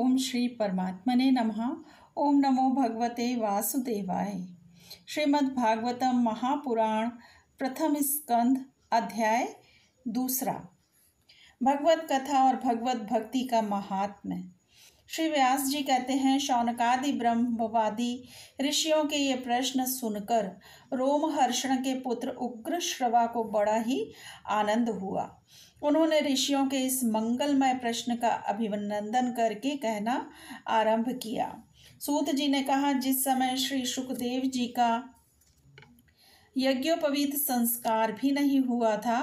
ओम श्री परमात्मने नमः ओम नमो भगवते वासुदेवाय श्रीमद् भागवतम महापुराण प्रथम स्कंद अध्याय दूसरा भगवत कथा और भगवत भक्ति का महात्म्य श्री व्यास जी कहते हैं शौनकादि ब्रह्मवादी ऋषियों के ये प्रश्न सुनकर रोम हर्षण के पुत्र उग्र श्रवा को बड़ा ही आनंद हुआ उन्होंने ऋषियों के इस मंगलमय प्रश्न का अभिनंदन करके कहना आरंभ किया सूत जी ने कहा जिस समय श्री सुखदेव जी का यज्ञोपवीत संस्कार भी नहीं हुआ था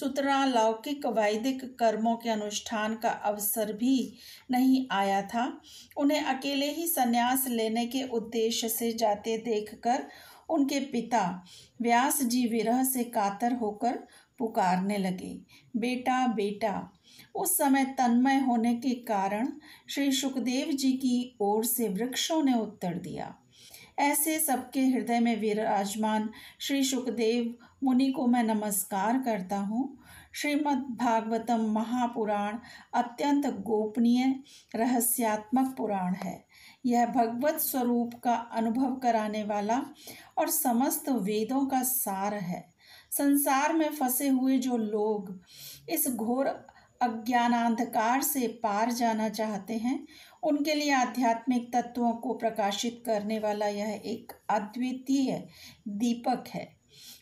सुतरा लौकिक वैदिक कर्मों के अनुष्ठान का अवसर भी नहीं आया था उन्हें अकेले ही संन्यास लेने के उद्देश्य से जाते देखकर उनके पिता व्यास जी विरह से कातर होकर पुकारने लगे बेटा बेटा उस समय तन्मय होने के कारण श्री सुखदेव जी की ओर से वृक्षों ने उत्तर दिया ऐसे सबके हृदय में विराजमान श्री सुखदेव मुनि को मैं नमस्कार करता हूँ श्रीमद् भागवतम महापुराण अत्यंत गोपनीय रहस्यात्मक पुराण है यह भगवत स्वरूप का अनुभव कराने वाला और समस्त वेदों का सार है संसार में फंसे हुए जो लोग इस घोर अज्ञानांधकार से पार जाना चाहते हैं उनके लिए आध्यात्मिक तत्वों को प्रकाशित करने वाला यह एक अद्वितीय दीपक है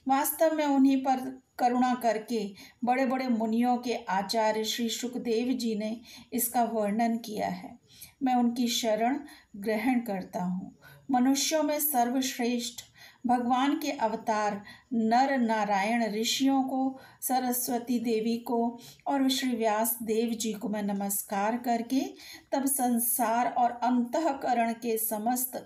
वास्तव में उन्हीं पर करुणा करके बड़े बड़े मुनियों के आचार्य श्री सुखदेव जी ने इसका वर्णन किया है मैं उनकी शरण ग्रहण करता हूँ मनुष्यों में सर्वश्रेष्ठ भगवान के अवतार नर नारायण ऋषियों को सरस्वती देवी को और श्री व्यास देव जी को मैं नमस्कार करके तब संसार और अंतकरण के समस्त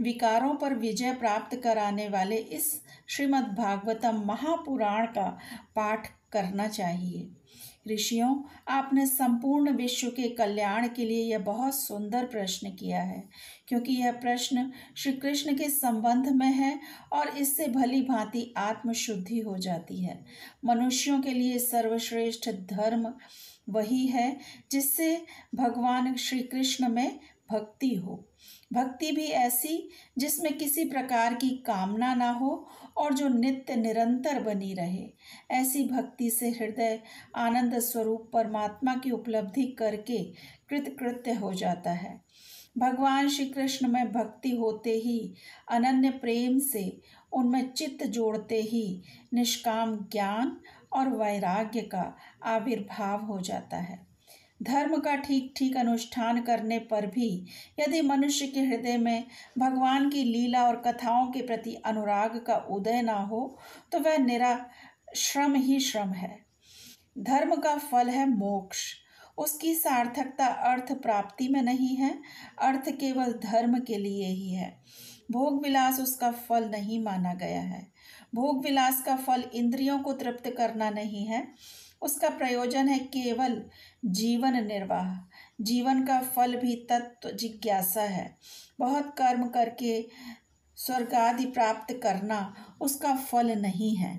विकारों पर विजय प्राप्त कराने वाले इस श्रीमद्भागवतम महापुराण का पाठ करना चाहिए ऋषियों आपने संपूर्ण विश्व के कल्याण के लिए यह बहुत सुंदर प्रश्न किया है क्योंकि यह प्रश्न श्री कृष्ण के संबंध में है और इससे भली भांति आत्मशुद्धि हो जाती है मनुष्यों के लिए सर्वश्रेष्ठ धर्म वही है जिससे भगवान श्री कृष्ण में भक्ति हो भक्ति भी ऐसी जिसमें किसी प्रकार की कामना ना हो और जो नित्य निरंतर बनी रहे ऐसी भक्ति से हृदय आनंद स्वरूप परमात्मा की उपलब्धि करके कृतकृत्य हो जाता है भगवान श्री कृष्ण में भक्ति होते ही अनन्य प्रेम से उनमें चित्त जोड़ते ही निष्काम ज्ञान और वैराग्य का आविर्भाव हो जाता है धर्म का ठीक ठीक अनुष्ठान करने पर भी यदि मनुष्य के हृदय में भगवान की लीला और कथाओं के प्रति अनुराग का उदय ना हो तो वह निरा श्रम ही श्रम है धर्म का फल है मोक्ष उसकी सार्थकता अर्थ प्राप्ति में नहीं है अर्थ केवल धर्म के लिए ही है भोग विलास उसका फल नहीं माना गया है भोग विलास का फल इंद्रियों को तृप्त करना नहीं है उसका प्रयोजन है केवल जीवन निर्वाह जीवन का फल भी तत्व जिज्ञासा है बहुत कर्म करके स्वर्ग आदि प्राप्त करना उसका फल नहीं है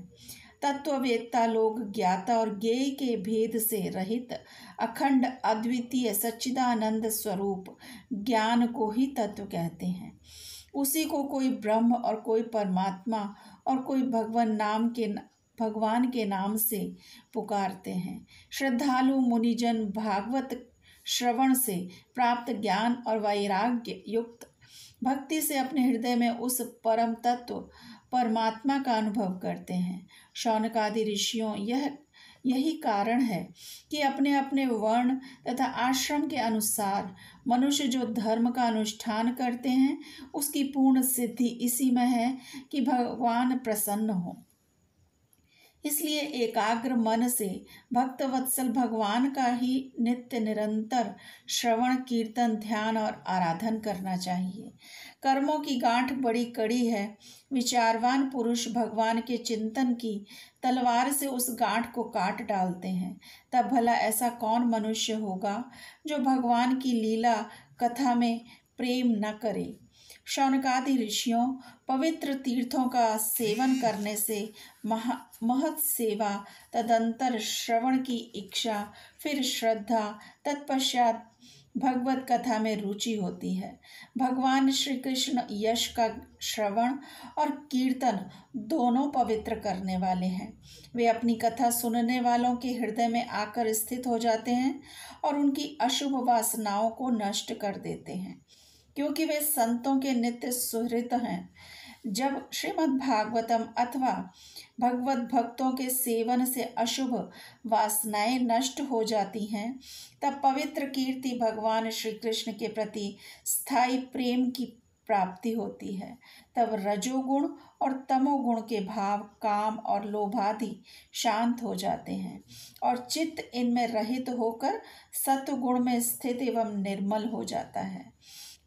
तत्ववेत्ता लोग ज्ञाता और ज्ञेय के भेद से रहित अखंड अद्वितीय सच्चिदानंद स्वरूप ज्ञान को ही तत्व कहते हैं उसी को कोई ब्रह्म और कोई परमात्मा और कोई भगवान नाम के भगवान के नाम से पुकारते हैं श्रद्धालु मुनिजन भागवत श्रवण से प्राप्त ज्ञान और वैराग्य युक्त भक्ति से अपने हृदय में उस परम तत्व परमात्मा का अनुभव करते हैं शौनकादि ऋषियों यह यही कारण है कि अपने अपने वर्ण तथा आश्रम के अनुसार मनुष्य जो धर्म का अनुष्ठान करते हैं उसकी पूर्ण सिद्धि इसी में है कि भगवान प्रसन्न हों इसलिए एकाग्र मन से भक्तवत्सल भगवान का ही नित्य निरंतर श्रवण कीर्तन ध्यान और आराधन करना चाहिए कर्मों की गांठ बड़ी कड़ी है विचारवान पुरुष भगवान के चिंतन की तलवार से उस गांठ को काट डालते हैं तब भला ऐसा कौन मनुष्य होगा जो भगवान की लीला कथा में प्रेम न करे शौनकादि ऋषियों पवित्र तीर्थों का सेवन करने से महा महत सेवा तदंतर श्रवण की इच्छा फिर श्रद्धा तत्पश्चात भगवत कथा में रुचि होती है भगवान श्री कृष्ण यश का श्रवण और कीर्तन दोनों पवित्र करने वाले हैं वे अपनी कथा सुनने वालों के हृदय में आकर स्थित हो जाते हैं और उनकी अशुभ वासनाओं को नष्ट कर देते हैं क्योंकि वे संतों के नित्य सुहृत हैं जब श्रीमद् भागवतम अथवा भगवत भक्तों के सेवन से अशुभ वासनाएं नष्ट हो जाती हैं तब पवित्र कीर्ति भगवान श्री कृष्ण के प्रति स्थायी प्रेम की प्राप्ति होती है तब रजोगुण और तमोगुण के भाव काम और लोभादि शांत हो जाते हैं और चित्त इनमें रहित होकर सत्वगुण में स्थित एवं निर्मल हो जाता है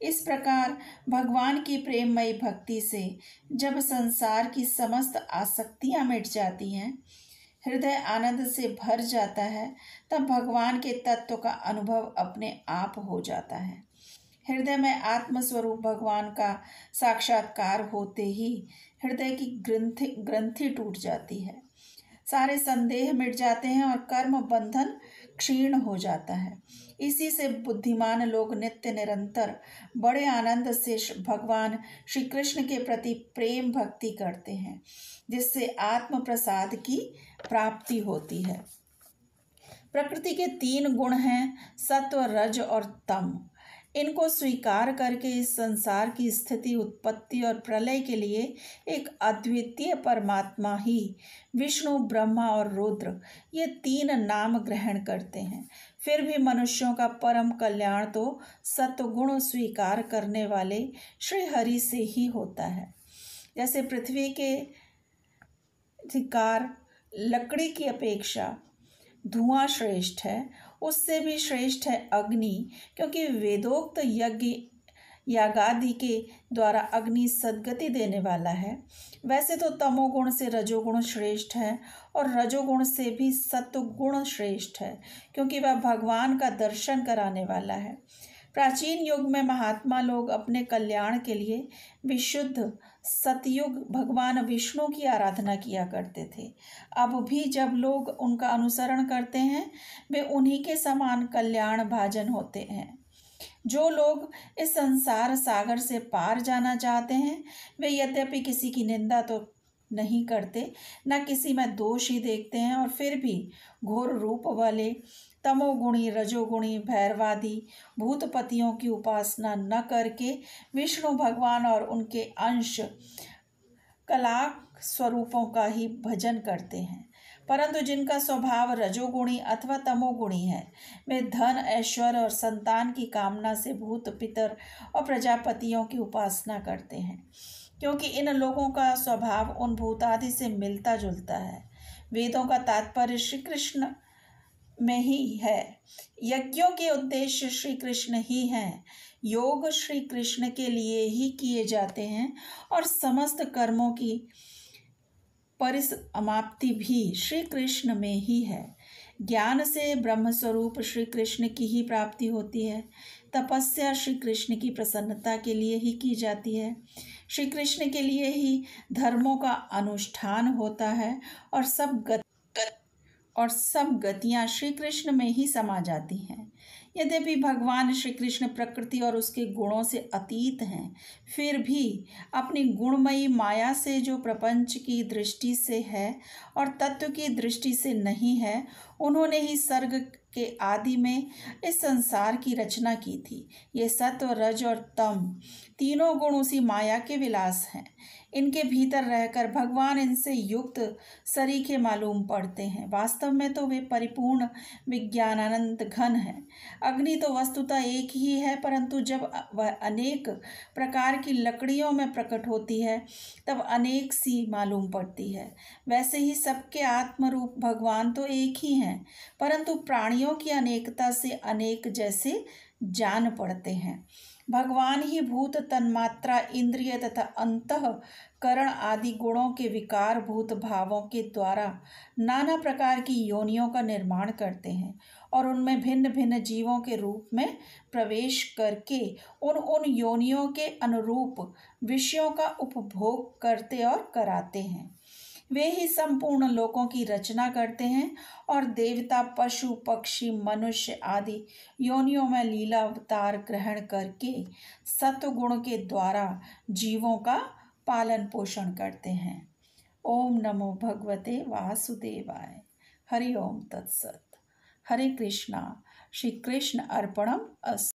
इस प्रकार भगवान की प्रेममयी भक्ति से जब संसार की समस्त आसक्तियाँ मिट जाती हैं हृदय आनंद से भर जाता है तब भगवान के तत्व का अनुभव अपने आप हो जाता है हृदय में आत्मस्वरूप भगवान का साक्षात्कार होते ही हृदय की ग्रंथि ग्रंथि टूट जाती है सारे संदेह मिट जाते हैं और कर्म बंधन क्षीण हो जाता है इसी से बुद्धिमान लोग नित्य निरंतर बड़े आनंद से भगवान श्री कृष्ण के प्रति प्रेम भक्ति करते हैं जिससे आत्म प्रसाद की प्राप्ति होती है प्रकृति के तीन गुण हैं सत्व रज और तम इनको स्वीकार करके इस संसार की स्थिति उत्पत्ति और प्रलय के लिए एक अद्वितीय परमात्मा ही विष्णु ब्रह्मा और रुद्र ये तीन नाम ग्रहण करते हैं फिर भी मनुष्यों का परम कल्याण तो सत्गुण स्वीकार करने वाले श्री हरि से ही होता है जैसे पृथ्वी के अधिकार लकड़ी की अपेक्षा धुआं श्रेष्ठ है उससे भी श्रेष्ठ है अग्नि क्योंकि वेदोक्त यज्ञ यागादि के द्वारा अग्नि सदगति देने वाला है वैसे तो तमोगुण से रजोगुण श्रेष्ठ है और रजोगुण से भी सत्वगुण श्रेष्ठ है क्योंकि वह भगवान का दर्शन कराने वाला है प्राचीन युग में महात्मा लोग अपने कल्याण के लिए विशुद्ध सतयुग भगवान विष्णु की आराधना किया करते थे अब भी जब लोग उनका अनुसरण करते हैं वे उन्हीं के समान कल्याण भाजन होते हैं जो लोग इस संसार सागर से पार जाना चाहते हैं वे यद्यपि किसी की निंदा तो नहीं करते न किसी में दोष ही देखते हैं और फिर भी घोर रूप वाले तमोगुणी रजोगुणी भैरवादी भूतपतियों की उपासना न करके विष्णु भगवान और उनके अंश कला स्वरूपों का ही भजन करते हैं परंतु जिनका स्वभाव रजोगुणी अथवा तमोगुणी है वे धन ऐश्वर्य और संतान की कामना से भूत पितर और प्रजापतियों की उपासना करते हैं क्योंकि इन लोगों का स्वभाव उन भूतादि से मिलता जुलता है वेदों का तात्पर्य श्री कृष्ण में ही है यज्ञों के उद्देश्य श्री कृष्ण ही हैं योग श्री कृष्ण के लिए ही किए जाते हैं और समस्त कर्मों की परिसमाप्ति भी श्री कृष्ण में ही है ज्ञान से ब्रह्म स्वरूप श्री कृष्ण की ही प्राप्ति होती है तपस्या श्री कृष्ण की प्रसन्नता के लिए ही की जाती है श्री कृष्ण के लिए ही धर्मों का अनुष्ठान होता है और सब गत, गत और सब गतियाँ श्री कृष्ण में ही समा जाती हैं यद्यपि भगवान श्री कृष्ण प्रकृति और उसके गुणों से अतीत हैं फिर भी अपनी गुणमयी माया से जो प्रपंच की दृष्टि से है और तत्व की दृष्टि से नहीं है उन्होंने ही सर्ग के आदि में इस संसार की रचना की थी ये सत्व रज और तम तीनों गुण उसी माया के विलास हैं इनके भीतर रहकर भगवान इनसे युक्त सरीखे मालूम पड़ते हैं वास्तव में तो वे परिपूर्ण विज्ञानानंद घन हैं अग्नि तो वस्तुतः एक ही है परंतु जब वह अनेक प्रकार की लकड़ियों में प्रकट होती है तब अनेक सी मालूम पड़ती है वैसे ही सबके आत्मरूप भगवान तो एक ही हैं परंतु प्राणियों प्राणियों की अनेकता से अनेक जैसे जान पड़ते हैं भगवान ही भूत तन्मात्रा इंद्रिय तथा अंतकरण आदि गुणों के विकार भूत भावों के द्वारा नाना प्रकार की योनियों का निर्माण करते हैं और उनमें भिन्न भिन्न जीवों के रूप में प्रवेश करके उन उन योनियों के अनुरूप विषयों का उपभोग करते और कराते हैं वे ही संपूर्ण लोकों की रचना करते हैं और देवता पशु पक्षी मनुष्य आदि योनियों में लीला अवतार ग्रहण करके सत्गुण के द्वारा जीवों का पालन पोषण करते हैं ओम नमो भगवते वासुदेवाय हरि ओम तत्सत हरे कृष्णा श्री कृष्ण अर्पणम अस्त